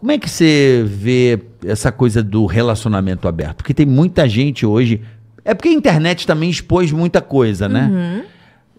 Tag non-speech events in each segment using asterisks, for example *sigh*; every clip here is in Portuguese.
Como é que você vê essa coisa do relacionamento aberto? Porque tem muita gente hoje. É porque a internet também expôs muita coisa, né? Uhum.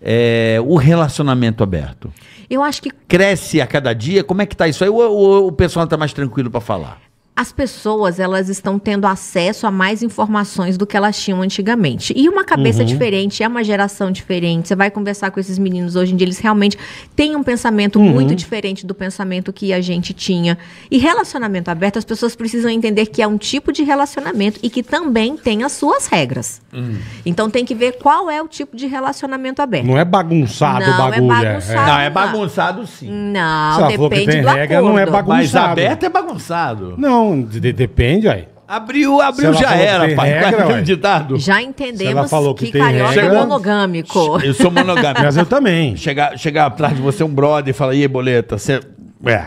É, o relacionamento aberto. Eu acho que. Cresce a cada dia? Como é que tá isso aí? Ou, ou, ou o pessoal tá mais tranquilo para falar? as pessoas elas estão tendo acesso a mais informações do que elas tinham antigamente. E uma cabeça uhum. diferente, é uma geração diferente. Você vai conversar com esses meninos hoje em dia, eles realmente têm um pensamento uhum. muito diferente do pensamento que a gente tinha. E relacionamento aberto, as pessoas precisam entender que é um tipo de relacionamento e que também tem as suas regras. Uhum. Então tem que ver qual é o tipo de relacionamento aberto. Não é bagunçado não, o é bagulho. É, é. bagunçado, é. Não, é bagunçado sim. Não, depende do regra, acordo. Não é bagunçado. Mas aberto é bagunçado. Não, não, de- depende, aí. Abriu, abriu, já era, pai. regra, é ditado? Já entendemos falou que que, carioca é regra- é monogâmico. Eu sou monogâmico. *laughs* Mas eu também. chegar, chegar atrás de você um brother e falar, e aí, boleta, você. É.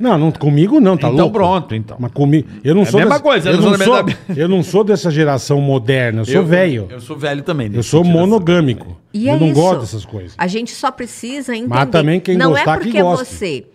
Não, não, comigo não, tá então louco? pronto, então. Mas comigo. Eu não É a mesma coisa, eu não não sou eu não sou dessa geração moderna, eu sou velho. Eu, sou velho também. eu sou monogâmico. E eu é não isso. gosto dessas coisas. A gente só precisa entender. também quem não é que porque é você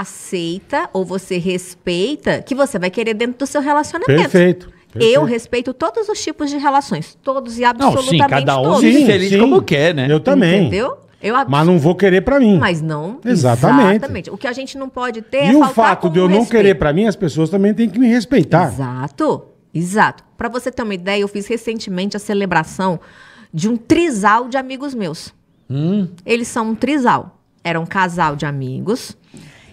aceita ou você respeita que você vai querer dentro do seu relacionamento. Perfeito. Perfeito. Eu respeito todos os tipos de relações, todos e absolutamente todos. sim, cada um Sim, feliz sim. como quer, né? Eu também. Entendeu? Eu Mas não vou querer para mim. Mas não. Exatamente. exatamente. O que a gente não pode ter e é E o fato de eu não querer para mim, as pessoas também têm que me respeitar. Exato. Exato. Para você ter uma ideia, eu fiz recentemente a celebração de um trisal de amigos meus. Hum. Eles são um trisal. Era um casal de amigos.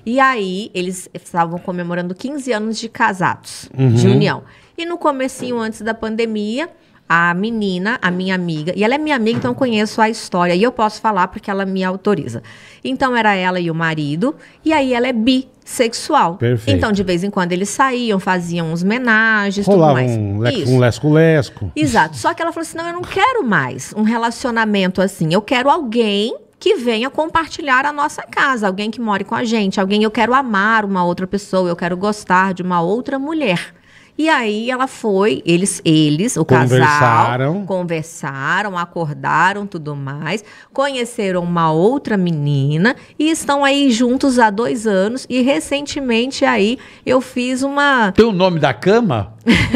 E aí, eles estavam comemorando 15 anos de casados, uhum. de união. E no comecinho, antes da pandemia, a menina, a minha amiga, e ela é minha amiga, então eu conheço a história, e eu posso falar porque ela me autoriza. Então era ela e o marido, e aí ela é bissexual. Perfeito. Então de vez em quando eles saíam, faziam uns menages, Rolava tudo mais. Um, le um lesco-lesco. Exato. Só que ela falou assim: não, eu não quero mais um relacionamento assim, eu quero alguém que venha compartilhar a nossa casa, alguém que more com a gente, alguém eu quero amar uma outra pessoa, eu quero gostar de uma outra mulher. E aí ela foi, eles, eles, o conversaram. casal, conversaram, acordaram, tudo mais, conheceram uma outra menina e estão aí juntos há dois anos. E recentemente aí eu fiz uma. Tem o nome da cama? *laughs*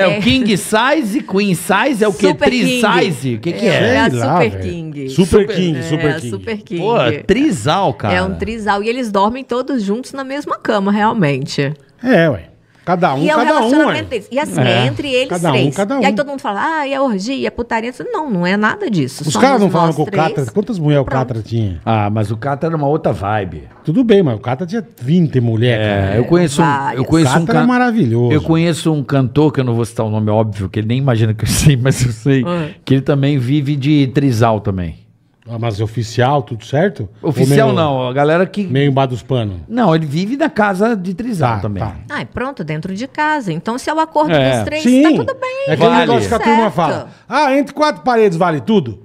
É, o é. king size e queen size, é o quê? trisize, O que, que é? É, a Super é lá, super king. Super King, é, Super King. super king. Pô, trisal, cara. É um trisal. E eles dormem todos juntos na mesma cama, realmente. É, ué. Cada um, e é cada um. Deles. E assim, é. entre eles cada três. Um, cada um. E aí todo mundo fala, ah, é orgia, é putaria. Não, não é nada disso. Os caras não falavam com o Catra. Quantas mulheres o Catra tinha? Ah, mas o Catra era uma outra vibe. Tudo bem, mas o Catra tinha 20 mulheres. É, cara. eu conheço um. Eu conheço Catra um catra é maravilhoso. Eu conheço um cantor, que eu não vou citar o nome, óbvio, que ele nem imagina que eu sei, *laughs* mas eu sei, hum. que ele também vive de trisal também. Ah, mas oficial, tudo certo? Oficial não, a galera que. Meio embaixo dos panos. Não, ele vive na casa de Trisal Tá, também. tá. Ah, é pronto, dentro de casa. Então, se é o acordo É, dos três, tá tudo bem. É aquele Vale. negócio que a turma fala. Ah, entre quatro paredes vale tudo?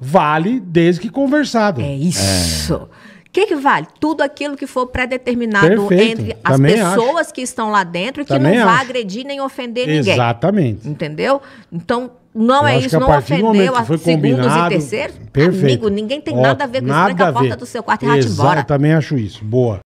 Vale desde que conversado. É isso. O é. que, que vale? Tudo aquilo que for pré-determinado entre as Também acho. pessoas que estão lá dentro e que Também não vai agredir nem ofender ninguém. Exatamente. Entendeu? Então, não eu é isso, não ofendeu a segundos e terceiros. Perfeito. Amigo, ninguém tem Ó, nada a ver com isso. Tranca a, a porta do seu quarto e vai embora. Eu também acho isso. Boa.